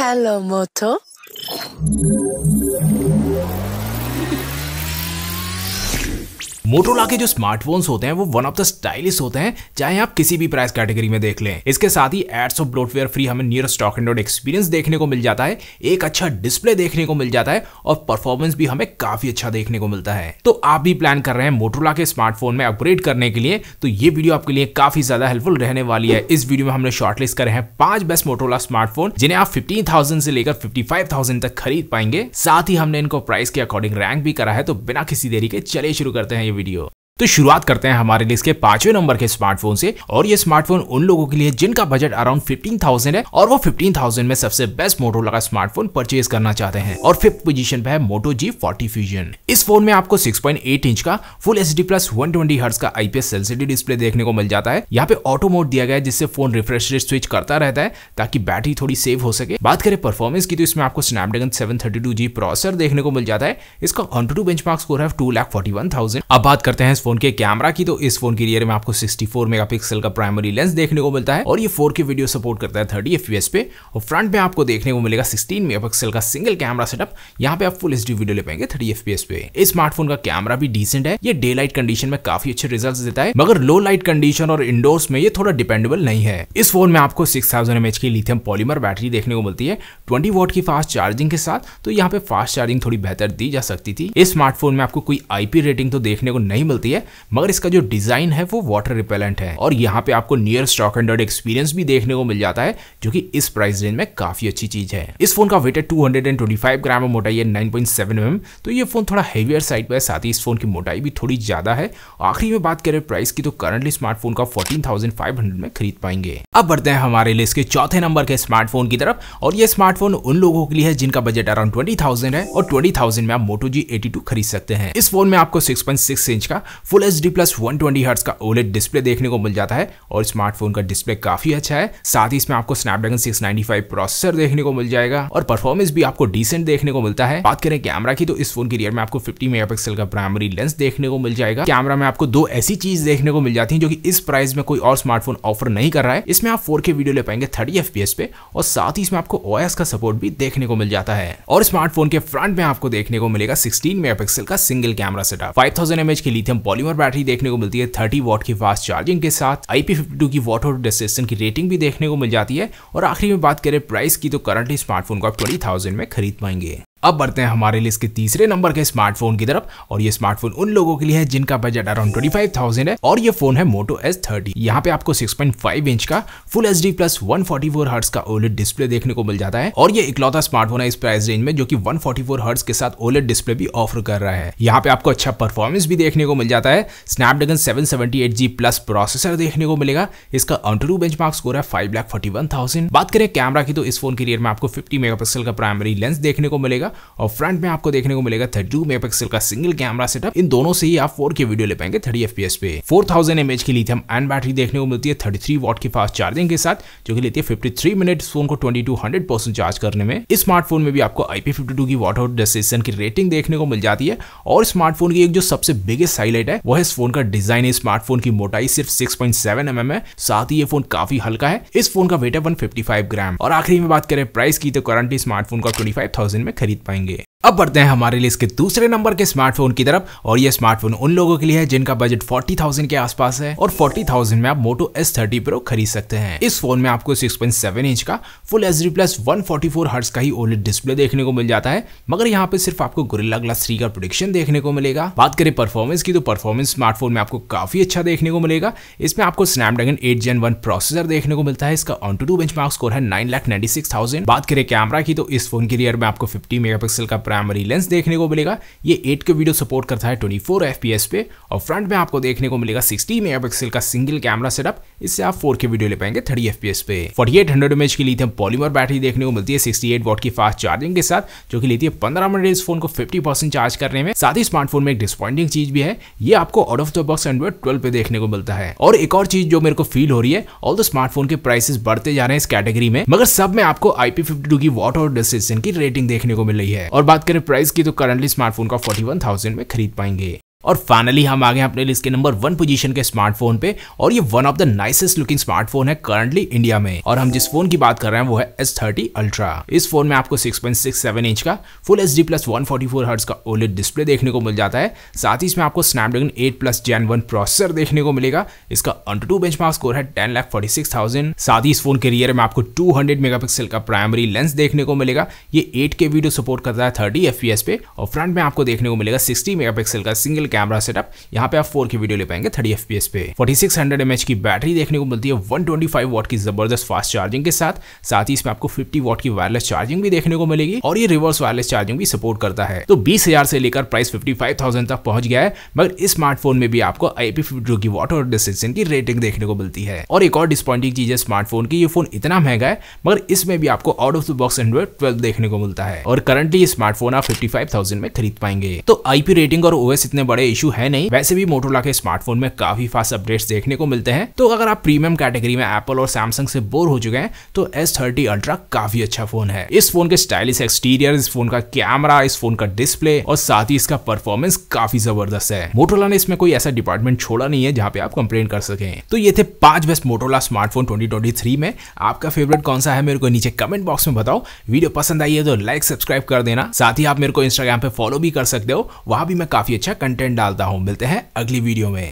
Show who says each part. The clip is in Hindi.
Speaker 1: Hello, Moto. मोटोला के जो स्मार्टफोन्स होते हैं वो वन ऑफ द स्टाइलिश होते हैं चाहे आप किसी भी प्राइस कैटेगरी में देख लें इसके साथ ही एड्स ऑफ ब्लोटवेयर फ्री हमें नियर स्टॉक एंड एक्सपीरियंस देखने को मिल जाता है एक अच्छा डिस्प्ले देखने को मिल जाता है और परफॉर्मेंस भी हमें काफी अच्छा देखने को मिलता है तो आप भी प्लान कर रहे हैं मोटोला के स्मार्टफोन में अपग्रेड करने के लिए तो ये वीडियो आपके लिए काफी ज्यादा हेल्पफुल रहने वाली है इस वीडियो में हमने शॉर्टलिस्ट करे हैं पांच बेस्ट मोटोला स्मार्टफोन जिन्हें आप फिफ्टीन थाउजेंड से लेकर फिफ्टी फाइव थाउजेंड तक खरीद पाएंगे साथ ही हमने इनको प्राइस के अकॉर्डिंग रैंक भी करा है तो बिना किसी देरी के चले शुरू करते हैं ये video. तो शुरुआत करते हैं हमारे लिए इसके पांचवें नंबर के स्मार्टफोन से और ये स्मार्टफोन उन लोगों के लिए जिनका बजट अराउंड फिफ्टीन थाउजेंड है और वो फिफ्टीन थाउजेंड में सबसे बेस्ट मोटो लगा स्मार्टफोन परचेज करना चाहते हैं और फिफ्थ पोजीशन पे है मोटो जी फोर्टी फ्यूजन इस फोन में आपको सिक्स इंच का full H D plus one twenty hertz का आईपीएस एलसीडी डिस्प्ले देखने को मिल जाता है यहाँ पे ऑटो मोड दिया गया है जिससे फोन रिफ्रेश रेट स्विच करता रहता है ताकि बैटरी थोड़ी सेव हो सके बात करें परफॉर्मेंस की तो इसमें आपको Snapdragon seven thirty two G processor देखने को मिल जाता है इसका AnTuTu benchmark score है two lakh forty one thousand अब बात करते हैं फोन के कैमरा की तो इस फोन की रियर में आपको 64 मेगापिक्सल का प्राइमरी लेंस देखने को मिलता है और ये 4K वीडियो सपोर्ट करता है 30 एस पे और फ्रंट में आपको देखने को मिलेगा 16 मेगापिक्सल का सिंगल कैमरा सेटअप यहाँ पे आप फुल एच वीडियो ले पाएंगे पी एस पे इस स्मार्टफोन का कैमरा भी डिसेंट है ये डे लाइट कंडीशन में काफी अच्छे रिजल्ट देता है मगर लो लाइट कंडीशन और इंडोर्स में ये थोड़ा डिपेंडेबल नहीं है इस फोन में आपको सिक्स थाउजेंड की लिथियम पॉलीमर बैटरी देखने को मिलती है ट्वेंटी वोट की फास्ट चार्जिंग के साथ तो यहाँ पे फास्ट चार्जिंग थोड़ी बेहतर दी जा सकती थी इस स्मार्टफोन में आपको कोई आईपी रेटिंग तो देखने को नहीं मिलती है है मगर इसका जो डिजाइन है वो वाटर रिपेलेंट है और यहाँ पे आपको नियर स्टॉक एंड एक्सपीरियंस भी देखने को मिल जाता है जो कि इस प्राइस रेंज में काफी अच्छी चीज है इस फोन का वेट है 225 ग्राम है मोटाई है नाइन पॉइंट mm, तो ये फोन थोड़ा हेवियर साइड पर है साथ ही इस फोन की मोटाई भी थोड़ी ज्यादा है आखिरी में बात करें प्राइस की तो करंटली स्मार्टफोन का 14,500 में खरीद पाएंगे अब बढ़ते हैं हमारे लिस्ट के चौथे नंबर के स्मार्टफोन की तरफ और ये स्मार्टफोन उन लोगों के लिए है जिनका बजट अराउंड 20,000 है और 20,000 में आप मोटो जी 82 खरीद सकते हैं इस फोन में आपको 6.6 इंच का full H D plus one twenty hertz का ओलेट डिस्प्ले e देखने को मिल जाता है और स्मार्टफोन का डिस्प्ले काफी अच्छा है साथ ही इसमें आपको Snapdragon six ninety five processor देखने को मिल जाएगा और परफॉर्मेंस भी आपको डिसेंट देखने को मिलता है बात करें कैमरा की तो इस फोन के रियर में आपको फिफ्टी मेगा का प्राइमरी लेंस देखने को मिल जाएगा कैमरा में आपको दो ऐसी चीज देखने को मिल जाती है जो कि इस प्राइस में कोई और स्मार्टफोन ऑफर नहीं कर रहा है इसमें आप फोर वीडियो ले पाएंगे थर्टी एफ पे और साथ ही इसमें आपको ओएस का सपोर्ट भी देखने को मिल जाता है और स्मार्टफोन के फ्रंट में आपको देखने को मिलेगा सिक्सटीन मेगा का single camera setup five thousand की लिथियम पॉलीमर बैटरी देखने को मिलती है थर्टी वॉट की फास्ट चार्जिंग के साथ आईपी फिफ्टी टू की वॉट और रेसिस्टेंट की रेटिंग भी देखने को मिल जाती है और आखिरी में बात करें प्राइस की तो करंटली स्मार्टफोन को आप ट्वेंटी थाउजेंड में खरीद पाएंगे अब बढ़ते हैं हमारे लिए इसके तीसरे नंबर के स्मार्टफोन की तरफ और ये स्मार्टफोन उन लोगों के लिए है जिनका बजट अराउंड 25,000 है और ये फोन है मोटो एस थर्टी यहाँ पे आपको 6.5 इंच का full H D plus one forty hertz का ओलेट डिस्प्ले देखने को मिल जाता है और ये इकलौता स्मार्टफोन है इस प्राइस रेंज में जो की वन हर्ट्स के साथ ओलेट डिस्प्ले भी ऑफर कर रहा है यहाँ पे आपको अच्छा परफॉर्मेंस भी देखने को मिल जाता है स्नैपड्रैगन सेवन प्लस प्रोसेसर देखने को मिलेगा इसका अंटरू बेंच स्कोर है फाइव बात करें कैमरा की तो इस फोन के रियर में आपको फिफ्टी मेगा का प्राइमरी लेंस देखने को मिलेगा जाएगा और फ्रंट में आपको देखने को मिलेगा थर्टी टू मेगापिक्सल का सिंगल कैमरा सेटअप इन दोनों से ही आप फोर के वीडियो ले पाएंगे थर्टी एफ पे फोर थाउजेंड की लिथियम एंड बैटरी देखने को मिलती है थर्टी थ्री वॉट की फास्ट चार्जिंग के साथ जो कि लेती है फिफ्टी थ्री मिनट फोन को twenty to hundred percent charge करने में इस स्मार्टफोन में भी आपको आईपी फिफ्टी की वाटर आउट की रेटिंग देखने को मिल जाती है और स्मार्टफोन की एक जो सबसे बिगेस्ट हाईलाइट है वो है इस फोन का डिजाइन है स्मार्टफोन की मोटाई सिर्फ 6.7 पॉइंट सेवन है साथ ही ये फोन काफी हल्का है इस फोन का वेट है 155 ग्राम और आखिरी में बात करें प्राइस की तो करंटली स्मार्टफोन का ट्वेंटी में खरीद सीख पाएंगे अब बढ़ते हैं हमारे लिए इसके दूसरे नंबर के स्मार्टफोन की तरफ और ये स्मार्टफोन उन लोगों के लिए है जिनका बजट 40,000 के आसपास है और 40,000 में आप मोटो S30 Pro खरीद सकते हैं इस फोन में आपको 6.7 इंच का full H D plus one hertz का ही ओलेट डिस्प्ले देखने को मिल जाता है मगर यहाँ पे सिर्फ आपको गुरिल्ला ग्लास थ्री का प्रोडिक्शन देखने को मिलेगा बात करें परफॉर्मेंस की तो परफॉर्मेंस स्मार्टफोन में आपको काफी अच्छा देखने को मिलेगा इसमें आपको Snapdragon eight Gen one processor देखने को मिलता है इसका AnTuTu bench score है nine lakh ninety six thousand बात करें कैमरा की तो इस फोन के रियर में आपको फिफ्टी मेगा का प्राइमरी लेंस देखने को मिलेगा ये के वीडियो सपोर्ट करता है 24 fps पे और फ्रंट में आपको देखने को मिलेगा 60 मेगापिक्सल का सिंगल कैमरा सेटअप इससे आप के वीडियो ले पाएंगे 30 एस पे 4800 एट की लिथियम पॉलीमर बैटरी देखने को मिलती है 68 वॉट की फास्ट चार्जिंग के साथ जो कि लेती है पंद्रह मिनट इस फोन को फिफ्टी चार्ज करने में साथ ही स्मार्टफोन में एक डिसपॉइंटिंग चीज भी है ये आपको out of the box Android twelve पे देखने को मिलता है और एक और चीज जो मेरे को फील हो रही है ऑल द स्मार्टफोन के प्राइसेस बढ़ते जा रहे हैं इस कैटेगरी में मगर सब में आपको आईपी की वॉट और डिस्टेंस की रेटिंग देखने को मिल रही है और बात बात करें प्राइस की तो करंटली स्मार्टफोन का फोर्टी वन थाउजेंड में खरीद पाएंगे और फाइनली हम आ गए अपने लिस्ट के नंबर वन पोजीशन के स्मार्टफोन पे और ये one of the nicest looking smartphone है करंटली इंडिया में और हम जिस फोन की बात कर रहे हैं वो है एस थर्टी अल्ट्रा इस फोन में आपको six point six seven inch का full H D plus one forty four hertz का ओलेट डिस्प्ले देखने को मिल जाता है साथ ही इसमें आपको Snapdragon eight plus Gen one processor देखने को मिलेगा इसका अंडर टू बेंच स्कोर है ten lakh forty six thousand साथ ही इस फोन के रियर में आपको टू हंड्रेड मेगापिक्सल का प्राइमरी लेंस देखने को मिलेगा ये एट के वीडियो सपोर्ट करता है थर्टी एफ पे और फ्रंट में आपको देखने को मिलेगा सिक्सटी मेगापिक्सल का सिंगल कैमरा सेटअप यहाँ पे आप फोर की वीडियो ले पाएंगे थर्टी एफ पे फोर्टी सिक्स हंड्रेड एम की बैटरी देखने को मिलती है वन वॉट की जबरदस्त फास्ट चार्जिंग के साथ साथ ही इसमें आपको फिफ्टी वॉट की वायरलेस चार्जिंग भी देखने को मिलेगी और ये रिवर्स वायरलेस चार्जिंग भी सपोर्ट करता है तो बीस से लेकर प्राइस फिफ्टी तक पहुंच गया है मगर इस स्मार्टफोन में भी आपको आईपी की वॉट और डिस्टेंसिंग की रेटिंग देखने को मिलती है और एक और डिस्पॉइंटिंग चीज है स्मार्टफोन की ये फोन इतना महंगा है मगर इसमें भी आपको out of the box Android twelve देखने को मिलता है और करंटली स्मार्टफोन आप फिफ्टी में खरीद पाएंगे तो आईपी रेटिंग और ओएस इतने बड़े कोई इशू है नहीं वैसे भी मोटोला के स्मार्टफोन में काफी फास्ट अपडेट देखने को मिलते हैं तो अगर आप प्रीमियम कैटेगरी में एप्पल और सैमसंग से बोर हो चुके हैं तो एस थर्टी अल्ट्रा काफी अच्छा फोन है इस फोन के स्टाइलिश एक्सटीरियर इस फोन का कैमरा इस फोन का डिस्प्ले और साथ ही इसका परफॉर्मेंस काफी जबरदस्त है मोटोला ने इसमें कोई ऐसा डिपार्टमेंट छोड़ा नहीं है जहाँ पे आप कंप्लेन कर सके तो ये थे पांच बेस्ट मोटोला स्मार्टफोन 2023 में आपका फेवरेट कौन सा है मेरे को नीचे कमेंट बॉक्स में बताओ वीडियो पसंद आई है तो लाइक सब्सक्राइब कर देना साथ ही आप मेरे को इंस्टाग्राम पे फॉलो भी कर सकते हो वहां भी मैं काफी अच्छा कंटेंट कंटेंट डालता हूँ मिलते हैं अगली वीडियो में